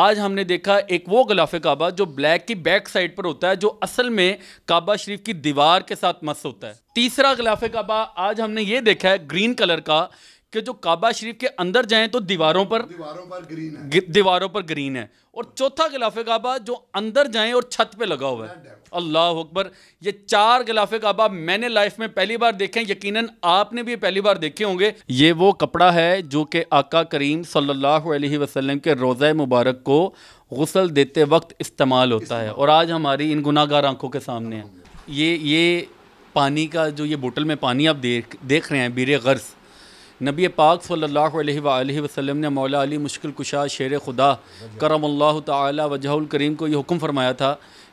आज हमने देखा एक वो गलाफ काबा जो ब्लैक की बैक साइड पर होता है जो असल में काबा शरीफ की दीवार के साथ मस्त होता है तीसरा गलाफ काबा आज हमने ये देखा है ग्रीन कलर का कि जो काबा शरीफ के अंदर जाएं तो दीवारों पर दीवारों पर ग्रीन है दीवारों पर ग्रीन है और चौथा गिलाफ काबा जो अंदर जाएं और छत पे लगा हुआ है अल्लाह अकबर ये चार गिलाफ काबा मैंने लाइफ में पहली बार देखे हैं यकीनन आपने भी पहली बार देखे होंगे ये वो कपड़ा है जो कि आका करीम सल्लल्लाहु अलैहि वसल्लम के रोज़ा मुबारक को गसल देते वक्त इस्तेमाल होता है और आज हमारी इन गुनागार आंखों के सामने है ये ये पानी का जो ये बोतल में पानी आप देख देख रहे हैं बीर गर्ज़ नबी पाक सल्ला वसलम ने मौला अली मुश्किल कुशा शेर खुदा करम अल्लाह ताला करीम को यह हुक्म फरमाया था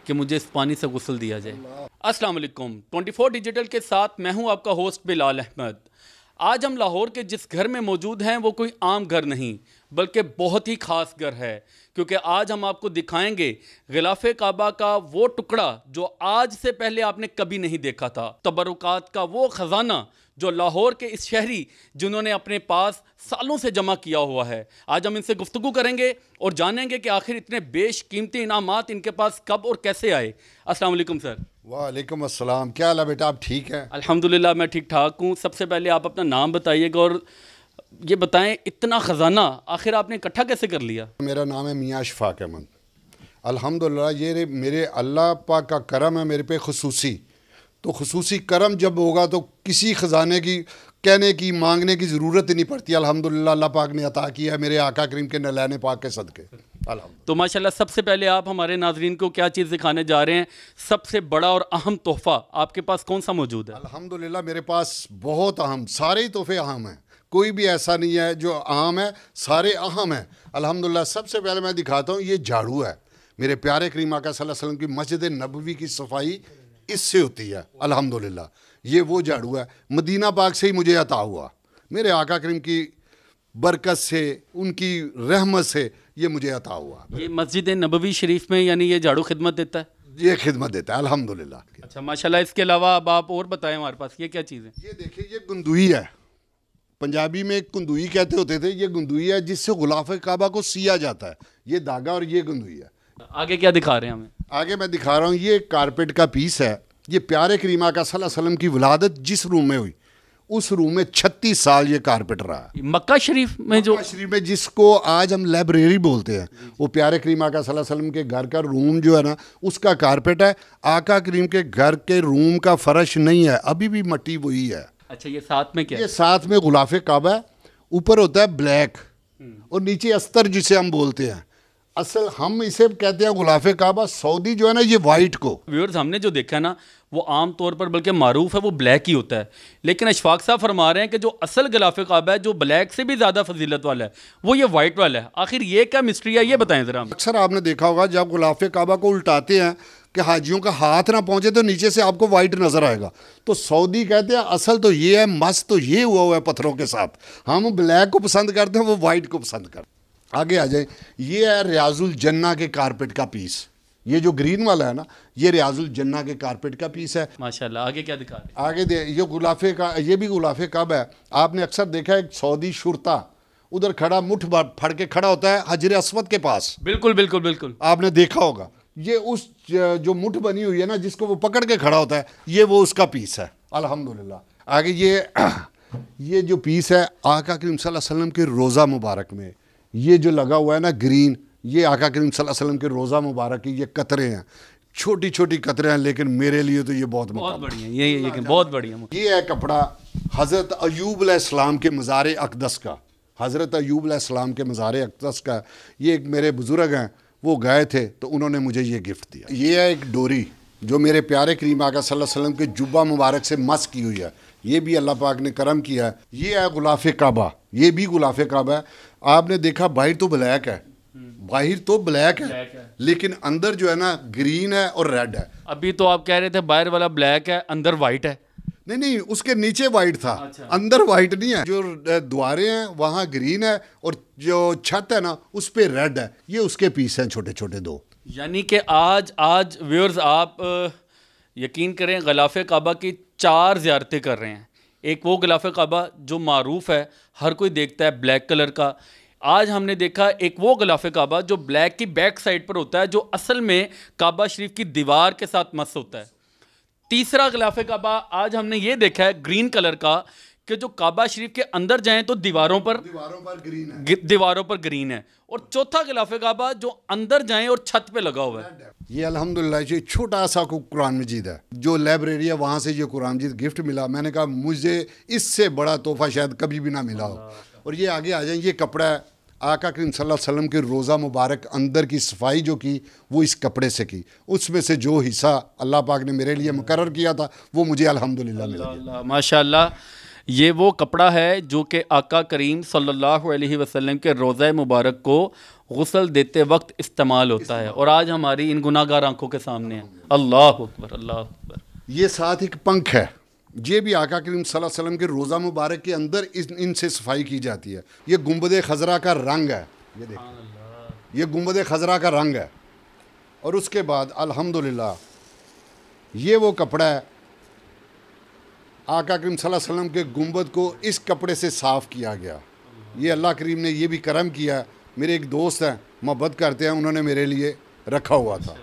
कि मुझे इस पानी से गसल दिया जाए असल ट्वेंटी फोर डिजिटल के साथ मैं हूँ आपका होस्ट बिलाल अहमद आज हम लाहौर के जिस घर में मौजूद हैं वो कोई आम घर नहीं बल्कि बहुत ही ख़ास घर है क्योंकि आज हम आपको दिखाएंगे गिलाफ काबा का वो टुकड़ा जो आज से पहले आपने कभी नहीं देखा था तबरुकात का वो ख़जाना जो लाहौर के इस शहरी जिन्होंने अपने पास सालों से जमा किया हुआ है आज हम इनसे गुफ्तु करेंगे और जानेंगे कि आखिर इतने बेशकीमती इनाम इनके पास कब और कैसे आए असलम सर वालेकुम अस्सलाम क्या हाल है बेटा आप ठीक हैं अल्हम्दुलिल्लाह मैं ठीक ठाक हूँ सबसे पहले आप अपना नाम बताइएगा और ये बताएं इतना ख़जाना आखिर आपने इकट्ठा कैसे कर लिया मेरा नाम है मियाँ शफाक अहमद अलहमदिल्ला ये मेरे अल्लाह पाक का करम है मेरे पे खसूसी तो खसूस करम जब होगा तो किसी ख़जाने की कहने की मांगने की ज़रूरत ही नहीं पड़ती अलहमदिल्ला अल्लाह पाक ने अता किया है मेरे आका करीम के नलैन पाक के सदक़े तो माशाल्लाह सबसे पहले आप हमारे नाजरीन को क्या चीज़ दिखाने जा रहे हैं सबसे बड़ा और अहम तोहफ़ा आपके पास कौन सा मौजूद है अलहमदिल्ला मेरे पास बहुत अहम सारे ही तोहफ़े अहम हैं कोई भी ऐसा नहीं है जो आम है सारे अहम हैं अलहमदिल्ला सबसे पहले मैं दिखाता हूँ ये झाड़ू है मेरे प्यारे करीम आका सल्लम की मस्जिद नबवी की सफाई इससे होती है अल्हम्दुलिल्लाह ये वो झाड़ू है मदीना बाग से ही मुझे अता हुआ मेरे आका करीम की बरकत से उनकी रहमत से ये मुझे अता हुआ ये मस्जिद नबवी शरीफ में यानी ये झाड़ू खिदमत देता है ये खिदमत देता है अल्हम्दुलिल्लाह अच्छा माशाल्लाह इसके अलावा अब आप और बताएं हमारे पास ये क्या चीज़ है ये देखिए ये गुंदुई है पंजाबी में गुंदुई कहते होते थे ये गुंदुई है जिससे गुलाफ काबा को सिया जाता है ये धागा और ये गंदुई है आगे क्या दिखा रहे हैं हमें आगे मैं दिखा रहा हूँ ये कारपेट का पीस है ये प्यारे करीमा का सलम की वलादत जिस रूम में हुई उस रूम में छत्तीस साल ये कारपेट रहा है मक्का शरीफ में जो शरीफ में जिसको आज हम लाइब्रेरी बोलते हैं वो प्यारे करीमा का सल्लम के घर का रूम जो है ना उसका कारपेट है आका करीम के घर के रूम का फर्श नहीं है अभी भी मट्टी वही है अच्छा ये साथ में क्या ये साथ में गुलाफे काबा है ऊपर होता है ब्लैक हम्म। और नीचे अस्तर जिसे हम बोलते हैं असल हम इसे कहते हैं गुलाफ काबा सऊदी जो है ना ये वाइट को व्यूअर्स हमने जो देखा है ना वो आम तौर पर बल्कि मरूफ है वो ब्लैक ही होता है लेकिन अशफाक साहब फरमा रहे हैं कि जो असल गुलाफे काबा है जो ब्लैक से भी ज़्यादा फजीलत वाला है वो ये वाइट वाला है आखिर ये क्या मिस्ट्री है ये बताएं ज़रा अक्सर आपने देखा होगा जब गुलाफ काबा को उल्टाते हैं कि हाजियों का हाथ ना पहुंचे तो नीचे से आपको वाइट नज़र आएगा तो सऊदी कहते हैं असल तो ये है मस्त तो ये हुआ हुआ है पत्थरों के साथ हम ब्लैक को पसंद करते हैं वो वाइट को पसंद करते हैं आगे आ जाए ये है रियाजुल जन्ना के कारपेट का पीस ये जो ग्रीन वाला है ना ये रियाजुल जन्ना के कारपेट का पीस है माशाल्लाह आगे क्या दिखा रहे आगे दे ये गुलाफे का ये भी गुलाफे कब है आपने अक्सर देखा है सऊदी शुरता उधर खड़ा मुठ फड़ के खड़ा होता है हजर असमत के पास बिल्कुल बिल्कुल बिल्कुल आपने देखा होगा ये उस जो मुठ बनी हुई है ना जिसको वो पकड़ के खड़ा होता है ये वो उसका पीस है अलहमदुल्ला आगे ये ये जो पीस है आका करीम सल्लल्लाहु अलैहि वसल्लम के रोज़ा मुबारक में ये जो लगा हुआ है ना ग्रीन ये आका करीम वसल्लम के रोज़ा मुबारक की ये कतरे हैं छोटी छोटी कतरे हैं लेकिन मेरे लिए तो ये बहुत बहुत बढ़िया ये लेकिन बहुत बढ़िया ये है कपड़ा हज़रत अयूब अलैहिस्सलाम के मज़ार अकदस का हज़रत अयूब अलैहिस्सलाम के मज़ार अकदस का ये एक मेरे बुज़ुर्ग हैं वो गए थे तो उन्होंने मुझे ये गिफ्ट दिया ये है एक डोरी जो मेरे प्यारे करीम आका वसल्लम के जुब्बा मुबारक से मस की हुई है ये भी अल्लाह पाक ने करम किया है ये है गुलाफ काबा ये भी गुलाफ काबा है आपने देखा बाहर तो ब्लैक है हम्म। बाहर तो ब्लैक है, है लेकिन अंदर जो है ना ग्रीन है और रेड है अभी तो आप कह रहे थे बाहर वाला ब्लैक है अंदर वाइट है नहीं नहीं उसके नीचे वाइट था अच्छा। अंदर वाइट नहीं है जो द्वारे हैं वहाँ ग्रीन है और जो छत है ना उस पर रेड है ये उसके पीस हैं छोटे छोटे दो यानी कि आज आज व्यूअर्स आप यकीन करें गलाफे काबा की चार ज्यारतें कर रहे हैं एक वो गिलाफ काबा जो मरूफ है हर कोई देखता है ब्लैक कलर का आज हमने देखा एक वो गलाफ काबा जो ब्लैक की बैक साइड पर होता है जो असल में काबा शरीफ की दीवार के साथ मस्त होता है तीसरा गलाफ काबा आज हमने ये देखा है ग्रीन कलर का कि जो काबा शरीफ के अंदर जाएं तो दीवारों पर दीवारों पर ग्रीन है दीवारों पर ग्रीन है और चौथा खिलाफ काबा जो अंदर जाएं और छत पे लगा हुआ है ये अलहमदिल्ला जी छोटा सा कुरान मजीद है जो लाइब्रेरी है वहाँ से ये कुरान मजीद गिफ्ट मिला मैंने कहा मुझे इससे बड़ा तोहफा शायद कभी भी ना मिला हो और ये आगे आ जाए ये कपड़ा है आका करीम वसल्लम के रोज़ा मुबारक अंदर की सफाई जो की वो इस कपड़े से की उसमें से जो हिस्सा अल्लाह पाक ने मेरे लिए मुकर किया था वो मुझे अलहमदिल्ला मिला माशा ये वो कपड़ा है जो कि आका करीम सल्लल्लाहु अलैहि वसल्लम के रोज़ मुबारक को गसल देते वक्त इस्तेमाल होता है और आज हमारी इन गुनागार आंखों के सामने है अल्लाह अकबर अल्लाह अकबर ये साथ एक पंख है ये भी आका करीम वसल्लम के रोज़ा मुबारक के अंदर इन इनसे सफाई की जाती है ये गुम्बद खजरा का रंग है ये देख ये गुम्बद खजरा का रंग है और उसके बाद अल्हम्दुलिल्लाह ये वो कपड़ा है आका करीम वसल्लम के गुम्बद को इस कपड़े से साफ़ किया गया ये अल्लाह करीम ने ये भी करम किया मेरे एक दोस्त हैं मोहब्बत करते हैं उन्होंने मेरे लिए रखा हुआ था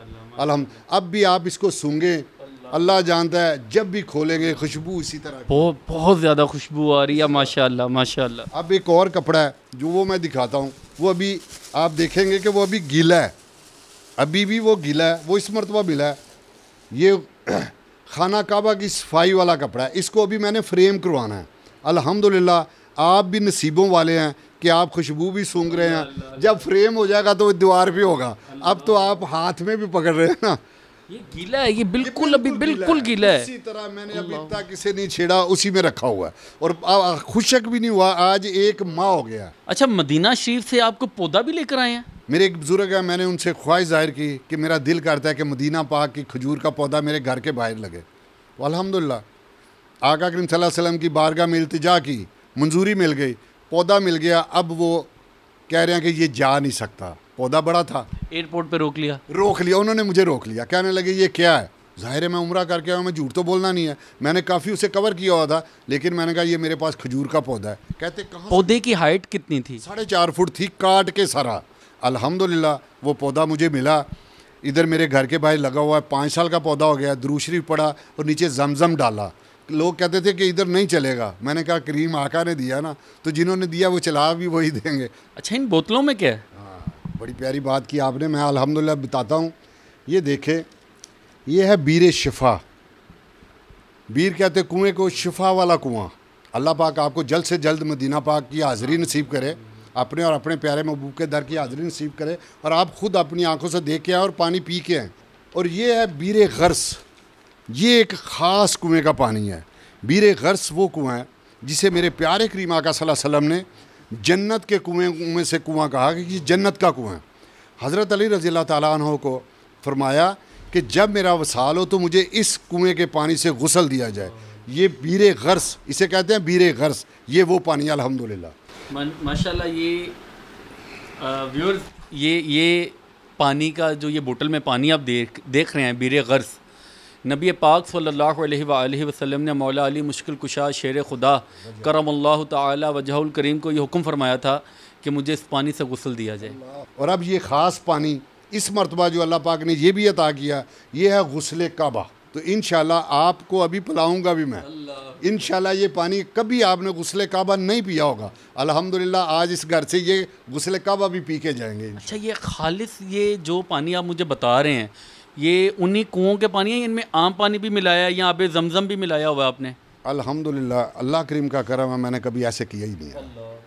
अलहम अब भी आप इसको सूंघें अल्लाह जानता है जब भी खोलेंगे खुशबू इसी तरह बहुत बहुत ज़्यादा खुशबू आ रही है माशाल्लाह माशाल्लाह अब एक और कपड़ा है जो वो मैं दिखाता हूँ वो अभी आप देखेंगे कि वो अभी गीला है अभी भी वो गीला है वो इस मरतबा मिला है ये खाना काबा की सफाई वाला कपड़ा है इसको अभी मैंने फ्रेम करवाना है अल्हम्दुलिल्लाह आप भी नसीबों वाले हैं कि आप खुशबू भी सूंघ रहे हैं जब फ्रेम हो जाएगा तो दीवार भी होगा अब तो आप हाथ में भी पकड़ रहे हैं ना ये गीला है ये बिल्कुल अभी बिल्कुल गीला है इसी तरह मैंने अभी तक किसी नहीं छेड़ा उसी में रखा हुआ है और खुशक भी नहीं हुआ आज एक माह हो गया अच्छा मदीना शरीफ से आपको पौधा भी लेकर आए हैं मेरे एक बुज़ुर्ग है मैंने उनसे ख्वाहिश जाहिर की कि मेरा दिल करता है कि मदीना पाक की खजूर का पौधा मेरे घर के बाहर लगे तो अलहमदिल्ला आका करीम वसम की बारगाह में इल्तजा की मंजूरी मिल गई पौधा मिल गया अब वो कह रहे हैं कि ये जा नहीं सकता पौधा बड़ा था एयरपोर्ट पे रोक लिया रोक लिया उन्होंने मुझे रोक लिया कहने लगे ये क्या है ज़ाहिर है मैं उम्र करके आया मैं झूठ तो बोलना नहीं है मैंने काफ़ी उसे कवर किया हुआ था लेकिन मैंने कहा ये मेरे पास खजूर का पौधा है कहते कहाँ पौधे की हाइट कितनी थी साढ़े चार फुट थी काट के सारा अल्हम्दुलिल्लाह वो पौधा मुझे मिला इधर मेरे घर के बाहर लगा हुआ है पाँच साल का पौधा हो गया द्रूसरी पड़ा और नीचे जमजम डाला लोग कहते थे कि इधर नहीं चलेगा मैंने कहा क्रीम आका ने दिया ना तो जिन्होंने दिया वो चला भी वही देंगे अच्छा इन बोतलों में क्या है हाँ बड़ी प्यारी बात की आपने मैं अलहमदिल्ला बताता हूँ ये देखे ये है बीर शिफा बीर कहते कुएँ को शिफा वाला कुआँ अल्लाह पाक आपको जल्द से जल्द मदीना पाक की हाज़री नसीब करे अपने और अपने प्यारे महबूब के दर की हाजिरी नसीब करे और आप खुद अपनी आंखों से देख के आएँ और पानी पी के आएँ और ये है बीर गर्स ये एक ख़ास कुएँ का पानी है बीर गर्स वो कुआँ है जिसे मेरे प्यारे करीमा का सल्लम ने जन्नत के कुएँ में से कुआँ कहा कि ये जन्नत का कुआँ है हज़रत अली रज़ी तु को फरमाया कि जब मेरा वसाल हो तो मुझे इस कुएँ के पानी से गसल दिया जाए ये बीर गर्स इसे कहते हैं बीर गर्स ये वो पानी अलहमदिल्ला माशाल्लाह ये व्यूअर्स ये ये पानी का जो ये बोतल में पानी आप देख देख रहे हैं बीर गर्स नबी पाक सल्लल्लाहु अलैहि वसल्लम ने मौला अली मुश्किल कुशा शेर खुदा करम अल्लाह तजहुल करीम को ये हुक्म फरमाया था कि मुझे इस पानी से गसल दिया जाए और अब ये ख़ास पानी इस मरतबा जो अल्लाह पाक ने यह भी अता किया ये है गसल काबा तो इन आपको अभी पिलाऊँगा भी मैं इन ये पानी कभी आपने गुसले काबा नहीं पिया होगा अल्हम्दुलिल्लाह आज इस घर से ये गुसले काबा भी पी के जाएंगे अच्छा ये खालिश ये जो पानी आप मुझे बता रहे हैं ये उन्हीं कुओं के पानी है इनमें आम पानी भी मिलाया या आप जमज़म भी मिलाया हुआ आपने अलहमदिल्ला अल्लाह करीम का करम है मैंने कभी ऐसे किया ही नहीं है